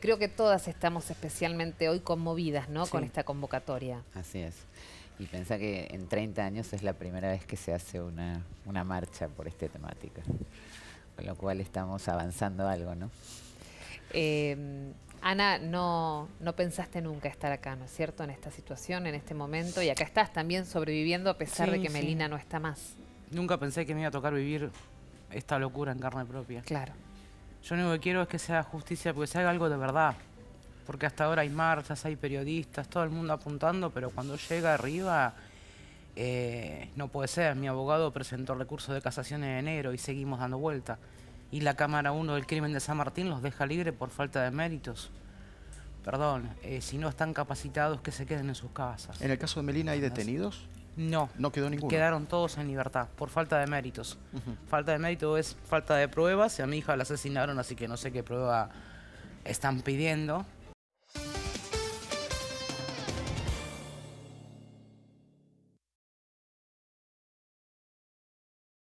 Creo que todas estamos especialmente hoy conmovidas, ¿no? Con esta convocatoria. Así es. Y pensá que en 30 años es la primera vez que se hace una, marcha por esta temática. Con lo cual estamos avanzando algo, ¿no? Em, Ana, no, no pensaste nunca estar acá, ¿no es cierto? En esta situación, en este momento. Y acá estás también sobreviviendo a pesar de que Melina no está más. Nunca pensé que me iba a tocar vivir esta locura en carne propia. Claro. Yo lo único que quiero es que sea justicia, porque se haga algo de verdad. Porque hasta ahora hay marchas, hay periodistas, todo el mundo apuntando, pero cuando llega arriba eh, no puede ser. Mi abogado presentó recursos de casación en enero y seguimos dando vuelta. Y la Cámara 1 del crimen de San Martín los deja libre por falta de méritos. Perdón, eh, si no están capacitados, que se queden en sus casas. ¿En el caso de Melina hay detenidos? No. No quedó Quedaron todos en libertad por falta de méritos. Falta de mérito es falta de pruebas. Si a mi hija la asesinaron, así que no sé qué prueba están pidiendo.